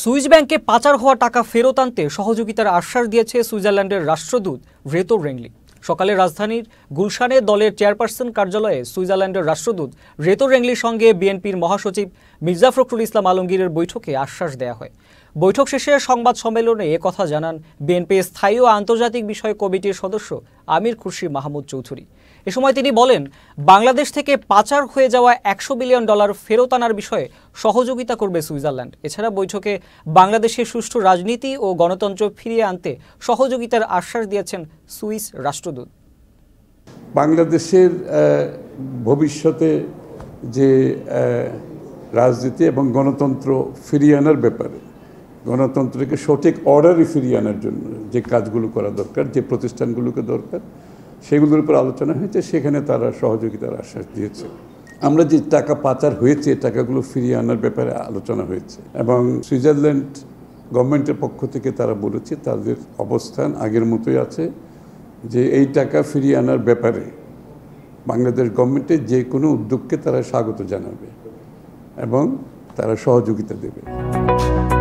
Swiss ব্যাংকে পাচার হওয়া টাকা ফেরত আনতে সহযোগিতার আশ্বাস দিয়েছে সুইজারল্যান্ডের রাষ্ট্রদূত রেতো রেংলি সকালে রাজধানীর গুলশানে দলের চেয়ারপারসন কার্যালয়ে সুইজারল্যান্ডের রাষ্ট্রদূত রেতো রেংলির সঙ্গে বিএনপির মহাসচিব মির্জা ফখরুল ইসলাম আলমগীরের বৈঠকে আশ্বাস দেয়া হয় বৈঠক শেষে সংবাদ সম্মেলনে কথা জানান বিএনপির স্থায়ী ও আন্তর্জাতিক বিষয় কমিটির সদস্য আমির খুরশি মাহমুদ চৌধুরী এ সময় তিনি বলেন বাংলাদেশ থেকে পাচার হয়ে যাওয়া একশো বিলিয়ন ডলার ফেরত আনার বিষয়ে সহযোগিতা করবে সুইজারল্যান্ড এছাড়া বৈঠকে বাংলাদেশের সুষ্ঠু রাজনীতি ও গণতন্ত্র ফিরিয়ে আনতে সহযোগিতার আশ্বাস দিয়েছেন সুইস রাষ্ট্রদূত বাংলাদেশের ভবিষ্যতে যে রাজনীতি এবং গণতন্ত্র ফিরিয়ে আনার ব্যাপারে গণতন্ত্রকে সঠিক অর্ডারে ফিরিয়ে আনার জন্য যে কাজগুলো করা দরকার যে প্রতিষ্ঠানগুলোকে দরকার সেগুলোর উপর আলোচনা হয়েছে সেখানে তারা সহযোগিতার আশ্বাস দিয়েছে আমরা যে টাকা পাচার হয়েছে টাকাগুলো ফিরিয়ে আনার ব্যাপারে আলোচনা হয়েছে এবং সুইজারল্যান্ড গভর্নমেন্টের পক্ষ থেকে তারা বলেছে তাদের অবস্থান আগের মতোই আছে যে এই টাকা ফিরিয়ে আনার ব্যাপারে বাংলাদেশ গভর্নমেন্টের যে কোনো উদ্যোগকে তারা স্বাগত জানাবে এবং তারা সহযোগিতা দেবে